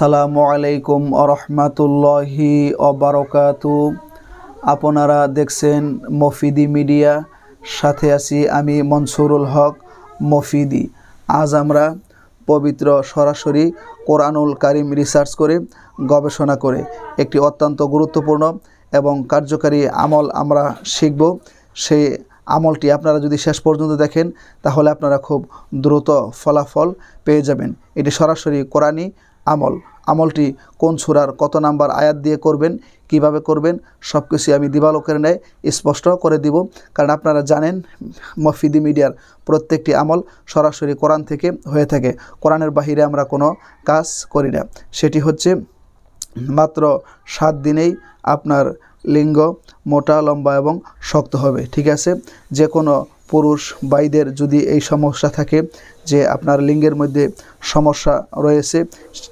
সালাম আলাইকুম আরহামাতুল্লাহি অবরকাত আপনারা দেখছেন মফিদি মিডিয়া সাথে আছি আমি মনসুরুল হক মফিদি আজ আমরা পবিত্র সরাসরি কোরআনুল কারিম রিসার্চ করে গবেষণা করে একটি অত্যন্ত গুরুত্বপূর্ণ এবং কার্যকারী আমল আমরা শিখব সেই আমলটি আপনারা যদি শেষ পর্যন্ত দেখেন তাহলে আপনারা খুব দ্রুত ফলাফল পেয়ে যাবেন এটি সরাসরি কোরআনই আমল আমলটি কোন সুরার কত নাম্বার আয়াত দিয়ে করবেন কিভাবে করবেন সব কিছুই আমি দিবালোকের নেয় স্পষ্ট করে দিব কারণ আপনারা জানেন মফিদি মিডিয়ার প্রত্যেকটি আমল সরাসরি কোরআন থেকে হয়ে থাকে কোরআনের বাহিরে আমরা কোনো কাজ করি না সেটি হচ্ছে মাত্র সাত দিনেই আপনার লিঙ্গ মোটা লম্বা এবং শক্ত হবে ঠিক আছে যে কোনো পুরুষ বাইদের যদি এই সমস্যা থাকে যে আপনার লিঙ্গের মধ্যে সমস্যা রয়েছে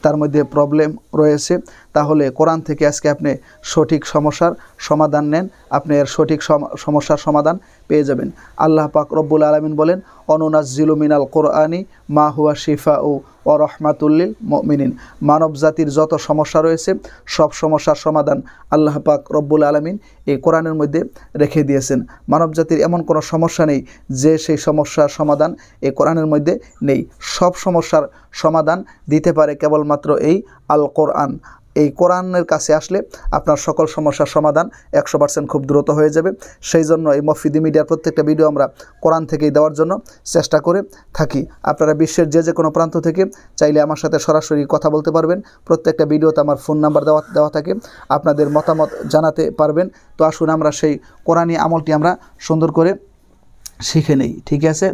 তার মধ্যে প্রবলেম রয়েছে তাহলে কোরআন থেকে আজকে আপনি সঠিক সমস্যার সমাধান নেন আপনি এর সঠিক সমস্যার সমাধান পেয়ে যাবেন আল্লাহ পাক রব্বুল আলমিন বলেন অনুনাজ জিলুমিনাল কোরআনি মা হুয়া শিফা ও ও রহমাতুল্লিল মমিনিন মানব জাতির যত সমস্যা রয়েছে সব সমস্যার সমাধান আল্লাহ পাক রব্বুল আলমিন এই কোরআনের মধ্যে রেখে দিয়েছেন মানব জাতির এমন কোনো সমস্যা নেই যে সেই সমস্যার সমাধান এই কোরআনের মধ্যে নেই সব সমস্যার সমাধান দিতে পারে কেবলমাত্র এই আল কোরআন এই কোরআনের কাছে আসলে আপনার সকল সমস্যার সমাধান একশো পার্সেন্ট খুব দ্রুত হয়ে যাবে সেই জন্য এই মফিদি মিডিয়ার প্রত্যেকটা ভিডিও আমরা কোরআন থেকেই দেওয়ার জন্য চেষ্টা করে থাকি আপনারা বিশ্বের যে যে কোনো প্রান্ত থেকে চাইলে আমার সাথে সরাসরি কথা বলতে পারবেন প্রত্যেকটা ভিডিওতে আমার ফোন নাম্বার দেওয়া দেওয়া থাকে আপনাদের মতামত জানাতে পারবেন তো আসুন আমরা সেই কোরআনী আমলটি আমরা সুন্দর করে শিখে নেই ঠিক আছে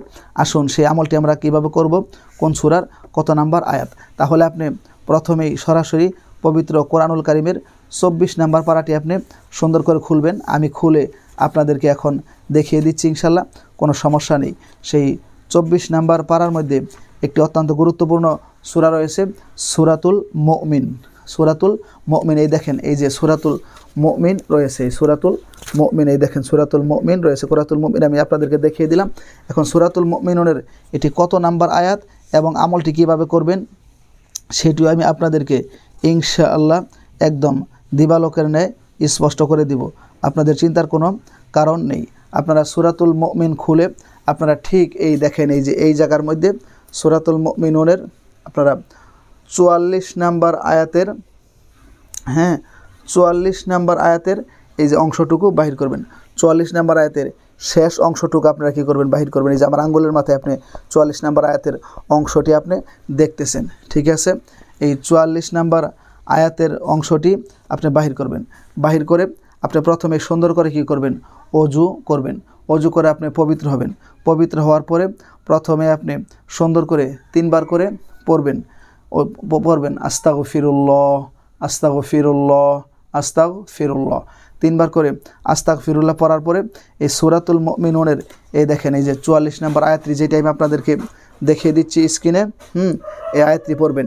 আসুন সেই আমলটি আমরা কিভাবে করব কোন সুরার কত নাম্বার আয়াত তাহলে আপনি প্রথমেই সরাসরি পবিত্র কোরআনুল কারিমের চব্বিশ নাম্বার পাড়াটি আপনি সুন্দর করে খুলবেন আমি খুলে আপনাদেরকে এখন দেখিয়ে দিচ্ছি ইনশাল্লাহ কোনো সমস্যা নেই সেই চব্বিশ নাম্বার পাড়ার মধ্যে একটি অত্যন্ত গুরুত্বপূর্ণ সুরা রয়েছে সুরাতুল মমিন সুরাতুল মমিন এই দেখেন এই যে সুরাতুল মমিন রয়েছে এই সুরাতুল মমিন এই দেখেন সুরাতুল মমিন রয়েছে কোরাতুল মমিন আমি আপনাদেরকে দেখিয়ে দিলাম এখন সুরাতুল মমিনের এটি কত নাম্বার আয়াত এবং আমলটি কিভাবে করবেন সেটিও আমি আপনাদেরকে ইনশা আল্লাহ একদম দিবালোকের ন্যায় স্পষ্ট করে দিব আপনাদের চিন্তার কোনো কারণ নেই আপনারা সুরাতুল মমিন খুলে আপনারা ঠিক এই দেখেন এই যে এই জায়গার মধ্যে সুরাতুল মমিনের আপনারা চুয়াল্লিশ নাম্বার আয়াতের হ্যাঁ চুয়াল্লিশ নাম্বার আয়াতের এই যে অংশটুকু বাহির করবেন চুয়াল্লিশ নাম্বার আয়াতের শেষ অংশটুকু আপনারা কী করবেন বাহির করবেন এই যে আমার আঙ্গুলের মাথায় আপনি চুয়াল্লিশ নাম্বার আয়াতের অংশটি আপনি দেখতেছেন ঠিক আছে এই চুয়াল্লিশ নাম্বার আয়াতের অংশটি আপনি বাহির করবেন বাহির করে আপনি প্রথমে সুন্দর করে কি করবেন অজু করবেন অজু করে আপনি পবিত্র হবেন পবিত্র হওয়ার পরে প্রথমে আপনি সুন্দর করে তিনবার করে পড়বেন পড়বেন আস্তাগ ফিরুল্লাহ আস্তাগ ফিরুল্লাহ আস্তাগ ফিরুল্লাহ তিনবার করে আস্তাক ফিরুল্লাহ পড়ার পরে এই সুরাতুল মিনুনের এই দেখেন এই যে চুয়াল্লিশ নাম্বার আয়াত্রি যেটা আমি আপনাদেরকে দেখিয়ে দিচ্ছি স্ক্রিনে হুম এই আয়াতটি পড়বেন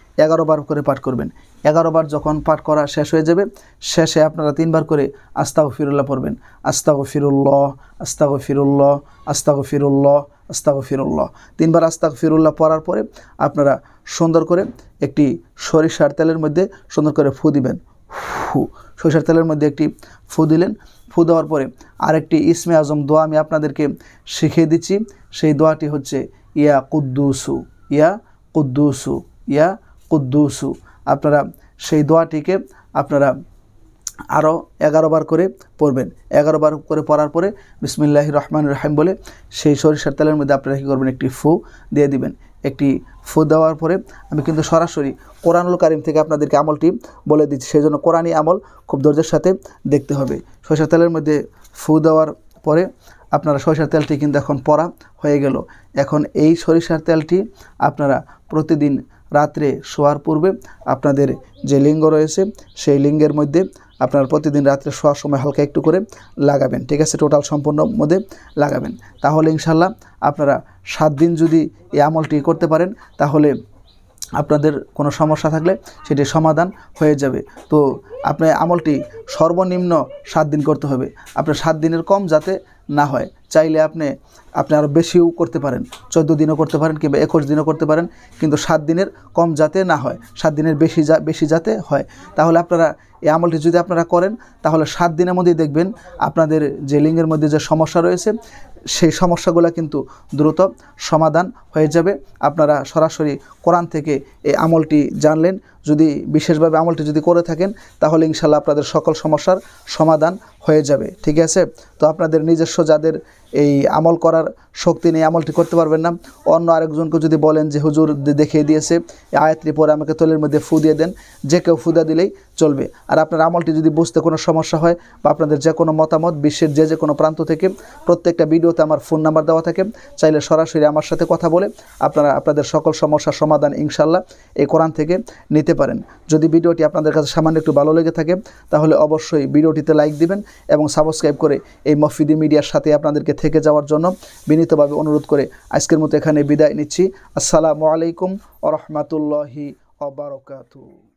এগারো বার করে পাঠ করবেন এগারো বার যখন পাঠ করা শেষ হয়ে যাবে শেষে আপনারা তিনবার করে আস্তাগ ফিরুল্লাহ পড়বেন আস্তাগ ফিরুল্লাহ আস্তাগ ফিরুল্লাহ আস্তাগ ফিরুল্লাহ আস্তাগ ফিরুল্লাহ তিনবার আস্তাগ ফিরুল্লাহ পড়ার পরে আপনারা সুন্দর করে একটি সরিষার তেলের মধ্যে সুন্দর করে ফু দিবেন ফু সরিষার তেলের মধ্যে একটি ফু দিলেন ফু দেওয়ার পরে আরেকটি ইসমে আজম দোয়া আমি আপনাদেরকে শিখিয়ে দিচ্ছি সেই দোয়াটি হচ্ছে ইয়া কুদ্দুসু ইয়া কুদ্দুসু ইয়া কুদ্দুসু আপনারা সেই দোয়াটিকে আপনারা আরও এগারো বার করে পড়বেন বার করে পড়ার পরে বিসমিল্লাহ রহমান রাহিম বলে সেই সরিষার তেলের মধ্যে আপনারা কী করবেন একটি ফু দিয়ে দিবেন একটি ফু দেওয়ার পরে আমি কিন্তু সরাসরি কোরআনুল কারিম থেকে আপনাদেরকে আমলটি বলে দিচ্ছি সেই জন্য কোরআনই আমল খুব ধৈর্যের সাথে দেখতে হবে সরিষার তেলের মধ্যে ফু দেওয়ার পরে আপনারা সরিষার তেলটি কিন্তু এখন পরা হয়ে গেল এখন এই সরিষার তেলটি আপনারা প্রতিদিন রাত্রে শোয়ার পূর্বে আপনাদের যে লিঙ্গ রয়েছে সেই লিঙ্গের মধ্যে আপনার প্রতিদিন রাত্রে শোয়ার সময় হালকা একটু করে লাগাবেন ঠিক আছে টোটাল সম্পূর্ণ মধ্যে লাগাবেন তাহলে ইনশাল্লাহ আপনারা সাত দিন যদি এই আমলটি করতে পারেন তাহলে আপনাদের কোনো সমস্যা থাকলে সেটি সমাধান হয়ে যাবে তো আপনি আমলটি সর্বনিম্ন সাত দিন করতে হবে আপনার সাত দিনের কম যাতে না হয় চাইলে আপনি আপনি আরও বেশিও করতে পারেন চোদ্দো দিনও করতে পারেন কিংবা একুশ দিনও করতে পারেন কিন্তু সাত দিনের কম যাতে না হয় সাত দিনের বেশি যা বেশি যাতে হয় তাহলে আপনারা এই আমলটি যদি আপনারা করেন তাহলে সাত দিনের মধ্যেই দেখবেন আপনাদের যে লিঙ্গের মধ্যে যে সমস্যা রয়েছে সেই সমস্যাগুলো কিন্তু দ্রুত সমাধান হয়ে যাবে আপনারা সরাসরি কোরআন থেকে এই আমলটি জানলেন যদি বিশেষভাবে আমলটি যদি করে থাকেন তাহলে ইনশাল্লাহ আপনাদের সকল সমস্যার সমাধান হয়ে যাবে ঠিক আছে তো আপনাদের নিজস্ব যাদের এই আমল করার শক্তি নেই আমলটি করতে পারবেন না অন্য আরেকজনকে যদি বলেন যে হুজুর দেখিয়ে দিয়েছে আয়াতটি পরে আমাকে তলের মধ্যে ফু দিয়ে দেন যে কেউ ফুদা দিলেই চলবে আর আপনার আমলটি যদি বুঝতে কোনো সমস্যা হয় বা আপনাদের যে কোনো মতামত বিশ্বের যে যে কোনো প্রান্ত থেকে প্রত্যেকটা ভিডিওতে আমার ফোন নাম্বার দেওয়া থাকে চাইলে সরাসরি আমার সাথে কথা বলে আপনারা আপনাদের সকল সমস্যার সমাধান ইনশাল্লাহ এই কোরআন থেকে নিতে দিতে পারেন যদি ভিডিওটি আপনাদের কাছে সামান্য একটু ভালো লেগে থাকে তাহলে অবশ্যই ভিডিওটিতে লাইক দিবেন এবং সাবস্ক্রাইব করে এই মফিদি মিডিয়ার সাথে আপনাদেরকে থেকে যাওয়ার জন্য বিনীতভাবে অনুরোধ করে আজকের মতো এখানে বিদায় নিচ্ছি আসসালামু আলাইকুম ও রহমতুল্লাহি অবরকাতু